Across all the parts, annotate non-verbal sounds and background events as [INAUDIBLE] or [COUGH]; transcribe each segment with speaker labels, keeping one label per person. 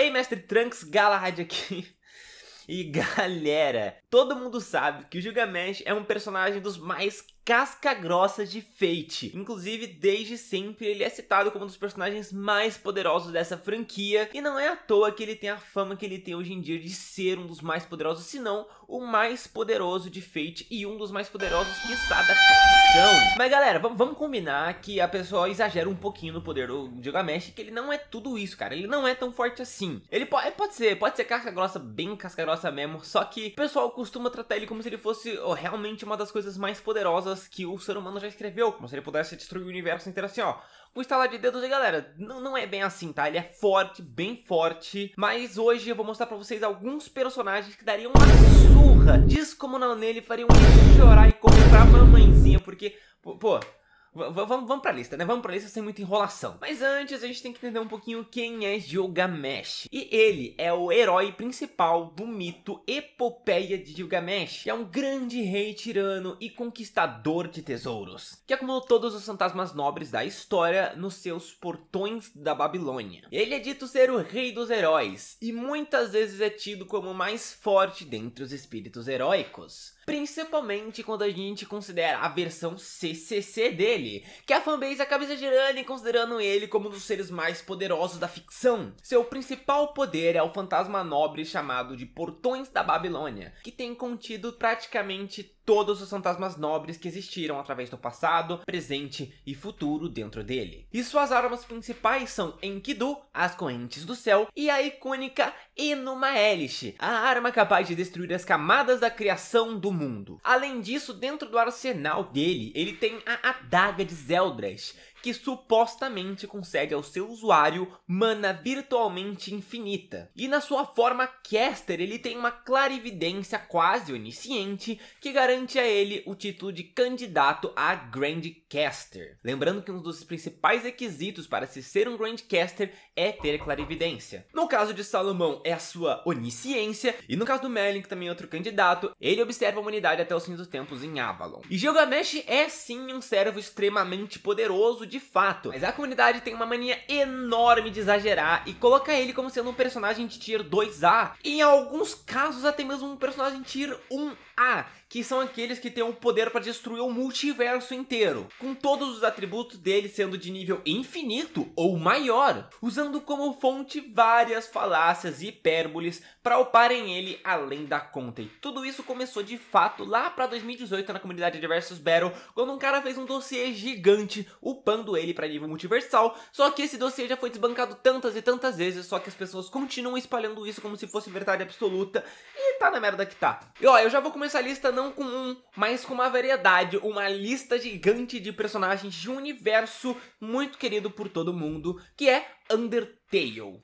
Speaker 1: Ei, mestre Trunks, Galahad aqui. [LAUGHS] E galera, todo mundo sabe que o Gilgamesh é um personagem dos mais casca grossa de Fate. Inclusive, desde sempre ele é citado como um dos personagens mais poderosos dessa franquia, e não é à toa que ele tem a fama que ele tem hoje em dia de ser um dos mais poderosos, se não o mais poderoso de Fate e um dos mais poderosos que sabe da ficção. Mas galera, vamos combinar que a pessoa exagera um pouquinho no poder do Gilgamesh, que ele não é tudo isso, cara. Ele não é tão forte assim. Ele pode, é, pode ser, pode ser casca grossa, bem casca grossa mesmo, só que o pessoal costuma tratar ele como se ele fosse oh, realmente uma das coisas mais poderosas coisas que o ser humano já escreveu, como se ele pudesse destruir o universo inteiro assim, ó. Com estalar de dedos, e galera, não, não é bem assim, tá? Ele é forte, bem forte, mas hoje eu vou mostrar pra vocês alguns personagens que dariam uma surra descomunal nele, fariam chorar e correr pra mamãezinha, porque, pô, Vamos, vamos pra lista, né? Vamos pra lista sem muita enrolação. Mas antes, a gente tem que entender um pouquinho quem é Gilgamesh. E ele é o herói principal do mito Epopeia de Gilgamesh, que é um grande rei tirano e conquistador de tesouros, que acumulou todos os fantasmas nobres da história nos seus portões da Babilônia. Ele é dito ser o rei dos heróis, e muitas vezes é tido como o mais forte dentre os espíritos heróicos principalmente quando a gente considera a versão CCC dele, que a fanbase acaba exagerando e considerando ele como um dos seres mais poderosos da ficção. Seu principal poder é o fantasma nobre chamado de Portões da Babilônia, que tem contido praticamente todos os fantasmas nobres que existiram através do passado, presente e futuro dentro dele. E suas armas principais são Enkidu, as correntes do céu, e a icônica Enuma Elish, a arma capaz de destruir as camadas da criação do mundo. Além disso, dentro do arsenal dele, ele tem a adaga de Zeldrash, que supostamente concede ao seu usuário mana virtualmente infinita. E na sua forma caster, ele tem uma clarividência quase onisciente que garante a ele o título de candidato a Grand Caster. Lembrando que um dos principais requisitos para se ser um Grand Caster é ter clarividência. No caso de Salomão, é a sua onisciência, e no caso do Merlin, que também é outro candidato, ele observa a humanidade até os fins dos tempos em Avalon. E Gilgamesh é sim um servo extremamente poderoso de de fato, mas a comunidade tem uma mania enorme de exagerar e coloca ele como sendo um personagem de tier 2A, e em alguns casos até mesmo um personagem tier 1A, que são aqueles que têm o poder para destruir o multiverso inteiro, com todos os atributos dele sendo de nível infinito ou maior, usando como fonte várias falácias e hipérboles para uparem ele além da conta. E tudo isso começou de fato lá para 2018 na comunidade de Versus Battle, quando um cara fez um dossiê gigante upando ele para nível multiversal, só que esse dossiê já foi desbancado tantas e tantas vezes, só que as pessoas continuam espalhando isso como se fosse verdade absoluta. E tá na merda que tá. E ó, eu já vou começar a lista não com um, mas com uma variedade, uma lista gigante de personagens de um universo muito querido por todo mundo, que é Undertale.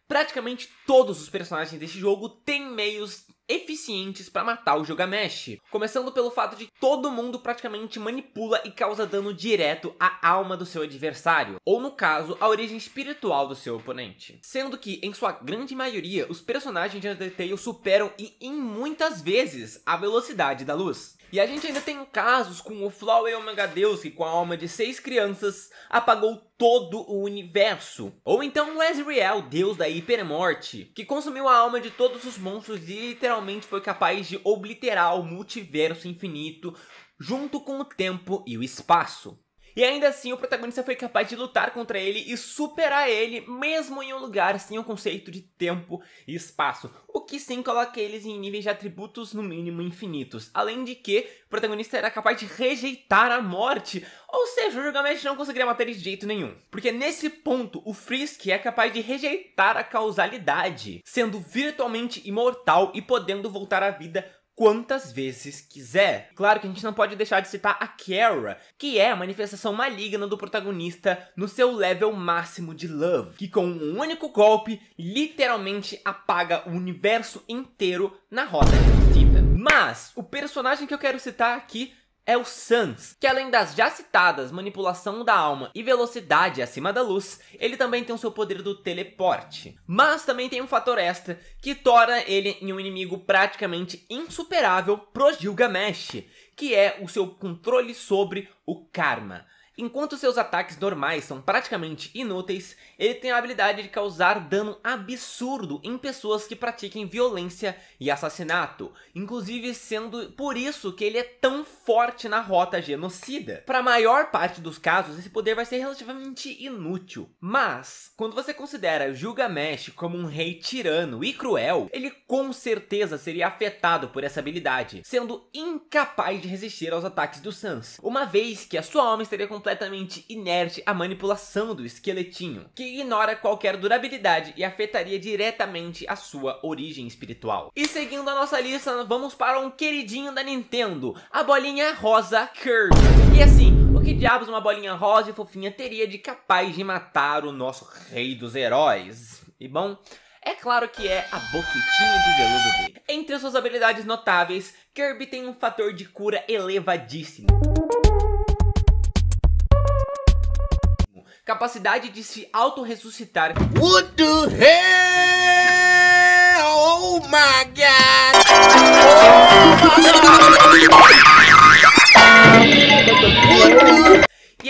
Speaker 1: Praticamente todos os personagens deste jogo têm meios eficientes para matar o jogamesh, Começando pelo fato de todo mundo praticamente manipula e causa dano direto à alma do seu adversário, ou no caso, à origem espiritual do seu oponente. Sendo que, em sua grande maioria, os personagens de Undertale superam e em muitas vezes a velocidade da luz. E a gente ainda tem casos com o Flower Omega Deus, que com a alma de seis crianças apagou todo o universo. Ou então o Ezreal, deus da hipermorte, que consumiu a alma de todos os monstros e literalmente foi capaz de obliterar o multiverso infinito junto com o tempo e o espaço. E ainda assim, o protagonista foi capaz de lutar contra ele e superar ele, mesmo em um lugar sem o conceito de tempo e espaço, o que sim coloca eles em níveis de atributos no mínimo infinitos. Além de que, o protagonista era capaz de rejeitar a morte, ou seja, o Gilgamesh não conseguiria matar ele de jeito nenhum. Porque nesse ponto, o Frisk é capaz de rejeitar a causalidade, sendo virtualmente imortal e podendo voltar à vida quantas vezes quiser. Claro que a gente não pode deixar de citar a Kara, que é a manifestação maligna do protagonista no seu level máximo de love, que com um único golpe literalmente apaga o universo inteiro na roda de Mas o personagem que eu quero citar aqui é o Sans, que além das já citadas manipulação da alma e velocidade acima da luz, ele também tem o seu poder do teleporte. Mas também tem um fator extra que torna ele um inimigo praticamente insuperável pro Gilgamesh, que é o seu controle sobre o karma. Enquanto seus ataques normais são praticamente inúteis, ele tem a habilidade de causar dano absurdo em pessoas que pratiquem violência e assassinato, inclusive sendo por isso que ele é tão forte na rota genocida. Para a maior parte dos casos, esse poder vai ser relativamente inútil, mas quando você considera Gilgamesh como um rei tirano e cruel, ele com certeza seria afetado por essa habilidade, sendo incapaz de resistir aos ataques do Sans, uma vez que a sua alma estaria completamente inerte à manipulação do esqueletinho, que ignora qualquer durabilidade e afetaria diretamente a sua origem espiritual. E seguindo a nossa lista, vamos para um queridinho da Nintendo, a bolinha rosa Kirby. E assim, o que diabos uma bolinha rosa e fofinha teria de capaz de matar o nosso rei dos heróis? E bom, é claro que é a boquitinha de veludo dele. Entre suas habilidades notáveis, Kirby tem um fator de cura elevadíssimo. capacidade de se auto-ressuscitar. What the hell? Oh my god! Oh my god! What the hell?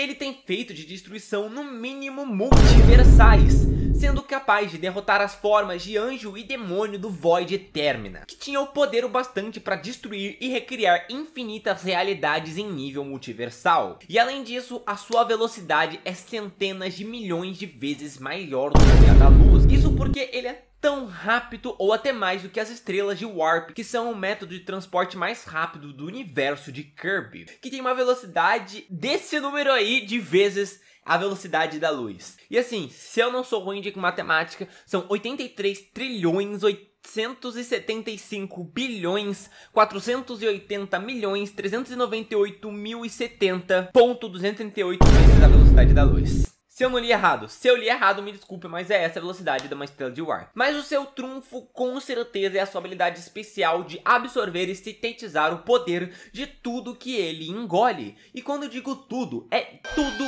Speaker 1: ele tem feito de destruição no mínimo multiversais, sendo capaz de derrotar as formas de anjo e demônio do Void Termina, que tinha o poder o bastante para destruir e recriar infinitas realidades em nível multiversal. E além disso, a sua velocidade é centenas de milhões de vezes maior do que a da luz. Isso porque ele é tão rápido ou até mais do que as estrelas de Warp, que são o método de transporte mais rápido do universo de Kirby, que tem uma velocidade desse número aí de vezes a velocidade da luz. E assim, se eu não sou ruim de matemática, são 83 trilhões 875 bilhões 480 milhões 398 mil e 70 ponto 238 vezes a velocidade da luz. Se eu não li errado, se eu li errado, me desculpe, mas é essa a velocidade de uma estrela de War. Mas o seu trunfo com certeza é a sua habilidade especial de absorver e sintetizar o poder de tudo que ele engole. E quando digo tudo, é tudo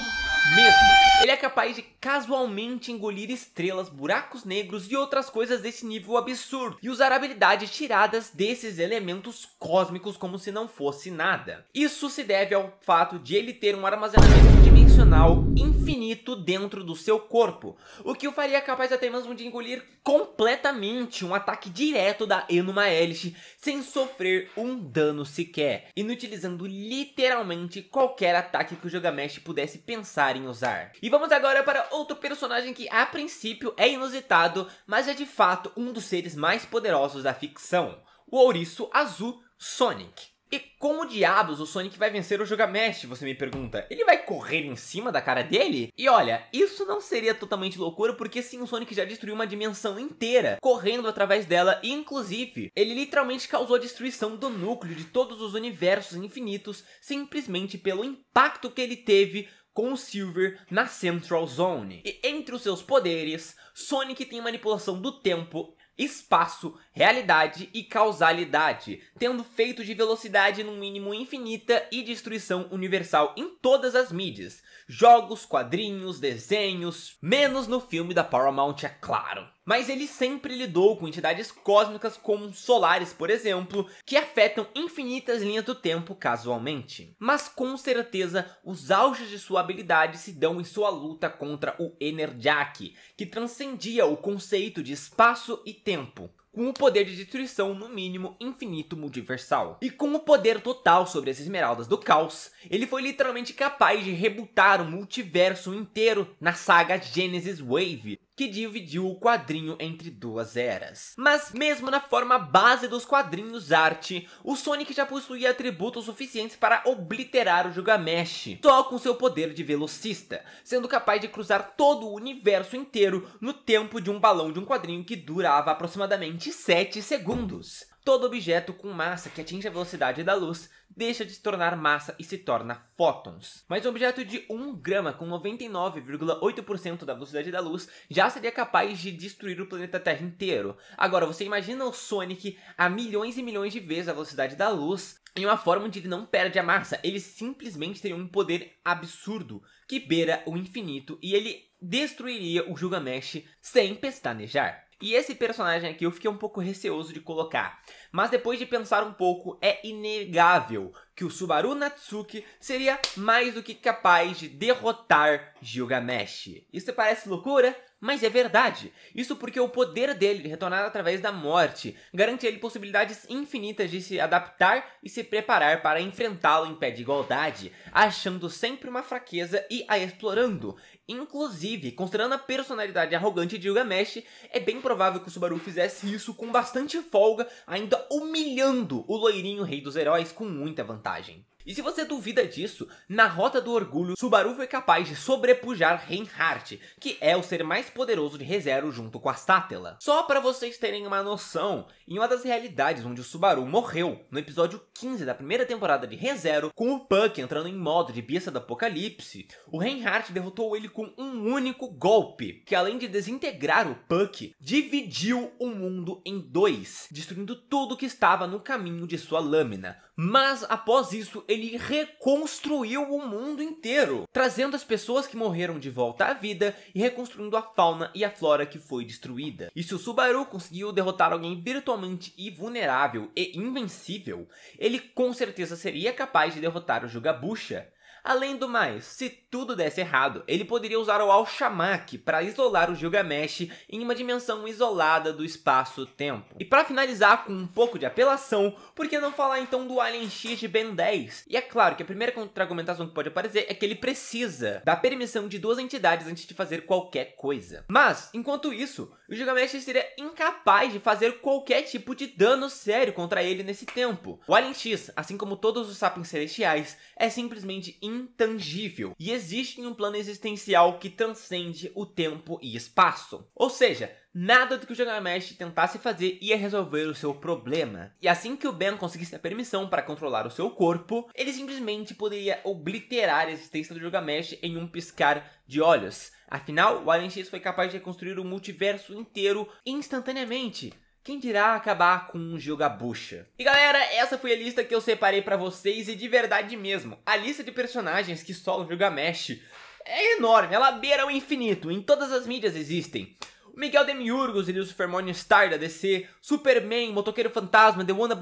Speaker 1: mesmo. Ele é capaz de casualmente engolir estrelas, buracos negros e outras coisas desse nível absurdo e usar habilidades tiradas desses elementos cósmicos como se não fosse nada. Isso se deve ao fato de ele ter um armazenamento dimensional infinito dentro do seu corpo, o que o faria capaz até mesmo de engolir completamente um ataque direto da Enuma Elish sem sofrer um dano sequer, inutilizando literalmente qualquer ataque que o Gilgamesh pudesse pensar em usar. E vamos agora para outro personagem que a princípio é inusitado, mas é de fato um dos seres mais poderosos da ficção, o ouriço azul Sonic. E como diabos o Sonic vai vencer o Gilgamesh, você me pergunta? Ele vai correr em cima da cara dele? E olha, isso não seria totalmente loucura, porque sim, o Sonic já destruiu uma dimensão inteira, correndo através dela, e inclusive, ele literalmente causou a destruição do núcleo de todos os universos infinitos, simplesmente pelo impacto que ele teve com o Silver na Central Zone. E entre os seus poderes, Sonic tem manipulação do tempo, espaço, realidade e causalidade, tendo feito de velocidade no mínimo infinita e destruição universal em todas as mídias, jogos, quadrinhos, desenhos, menos no filme da Paramount, é claro. Mas ele sempre lidou com entidades cósmicas como solares, por exemplo, que afetam infinitas linhas do tempo casualmente. Mas com certeza, os auges de sua habilidade se dão em sua luta contra o Enerjack, que transcendia o conceito de espaço e tempo, com o poder de destruição no mínimo infinito multiversal. E com o poder total sobre as esmeraldas do caos, ele foi literalmente capaz de rebutar o multiverso inteiro na saga Genesis Wave, que dividiu o quadrinho entre duas eras. Mas mesmo na forma base dos quadrinhos arte, o Sonic já possuía atributos suficientes para obliterar o Gilgamesh, só com seu poder de velocista, sendo capaz de cruzar todo o universo inteiro no tempo de um balão de um quadrinho que durava aproximadamente 7 segundos. Todo objeto com massa que atinge a velocidade da luz deixa de se tornar massa e se torna fótons. Mas um objeto de 1 grama com 99,8% da velocidade da luz já seria capaz de destruir o planeta Terra inteiro. Agora, você imagina o Sonic a milhões e milhões de vezes a velocidade da luz em uma forma onde ele não perde a massa, ele simplesmente teria um poder absurdo que beira o infinito e ele destruiria o Gilgamesh sem pestanejar. E esse personagem aqui eu fiquei um pouco receoso de colocar, mas depois de pensar um pouco, é inegável que o Subaru Natsuki seria mais do que capaz de derrotar Gilgamesh. Isso parece loucura, mas é verdade. Isso porque o poder dele retornado através da morte garante a ele possibilidades infinitas de se adaptar e se preparar para enfrentá-lo em pé de igualdade, achando sempre uma fraqueza e a explorando. Inclusive, considerando a personalidade arrogante de Gilgamesh, é bem provável que o Subaru fizesse isso com bastante folga, ainda humilhando o loirinho rei dos heróis com muita vantagem vantagem. E se você duvida disso, na Rota do Orgulho, Subaru foi capaz de sobrepujar Reinhardt, que é o ser mais poderoso de ReZero junto com a Satela. Só para vocês terem uma noção, em uma das realidades onde o Subaru morreu, no episódio 15 da primeira temporada de ReZero, com o Puck entrando em modo de Besta do Apocalipse, o Reinhardt derrotou ele com um único golpe, que além de desintegrar o Puck, dividiu o mundo em dois, destruindo tudo que estava no caminho de sua lâmina. Mas após isso, ele ele reconstruiu o mundo inteiro, trazendo as pessoas que morreram de volta à vida e reconstruindo a fauna e a flora que foi destruída. E se o Subaru conseguiu derrotar alguém virtualmente invulnerável e invencível, ele com certeza seria capaz de derrotar o Jugabusha. Além do mais, se tudo desse errado, ele poderia usar o Al-Shamak para isolar o Gilgamesh em uma dimensão isolada do espaço-tempo. E para finalizar com um pouco de apelação, por que não falar então do Alien X de Ben 10? E é claro que a primeira contra-argumentação que pode aparecer é que ele precisa da permissão de duas entidades antes de fazer qualquer coisa. Mas, enquanto isso, o Gilgamesh seria incapaz de fazer qualquer tipo de dano sério contra ele nesse tempo. O Alien X, assim como todos os sapiens celestiais, é simplesmente intangível e existe em um plano existencial que transcende o tempo e espaço. Ou seja, Nada do que o Gilgamesh tentasse fazer ia resolver o seu problema. E assim que o Ben conseguisse a permissão para controlar o seu corpo, ele simplesmente poderia obliterar a existência do Gilgamesh em um piscar de olhos. Afinal, o Alien X foi capaz de reconstruir o multiverso inteiro instantaneamente. Quem dirá acabar com um Jogabucha? E galera, essa foi a lista que eu separei para vocês e de verdade mesmo, a lista de personagens que solam Gilgamesh é enorme, ela é beira o infinito, em todas as mídias existem. Miguel Demiurgos, ele o Superman Star da DC, Superman, Motoqueiro Fantasma, The One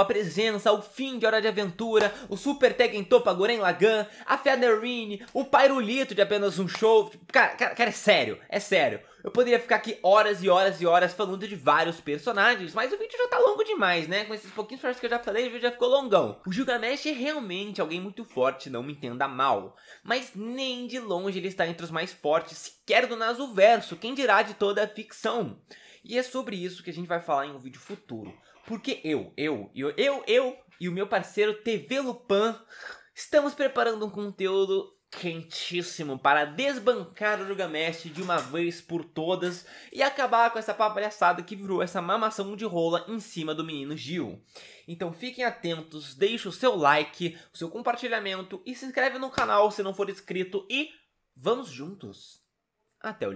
Speaker 1: A Presença, O Fim de Hora de Aventura, o Super Tekken Topa Guren Lagan, a Federine, o Pairulito de apenas um show. Tipo, cara, cara, cara, é sério, é sério. Eu poderia ficar aqui horas e horas e horas falando de vários personagens, mas o vídeo já tá longo demais, né? Com esses pouquinhos personagens que eu já falei, o vídeo já ficou longão. O Gilgamesh é realmente alguém muito forte, não me entenda mal. Mas nem de longe ele está entre os mais fortes, sequer do Nasuverso, quem dirá de toda a ficção. E é sobre isso que a gente vai falar em um vídeo futuro. Porque eu, eu, eu, eu, eu e o meu parceiro TV Lupan estamos preparando um conteúdo quentíssimo para desbancar o Gilgamesh de uma vez por todas e acabar com essa palhaçada que virou essa mamação de rola em cima do menino Gil. Então fiquem atentos, deixe o seu like, o seu compartilhamento e se inscreve no canal se não for inscrito e vamos juntos. Até o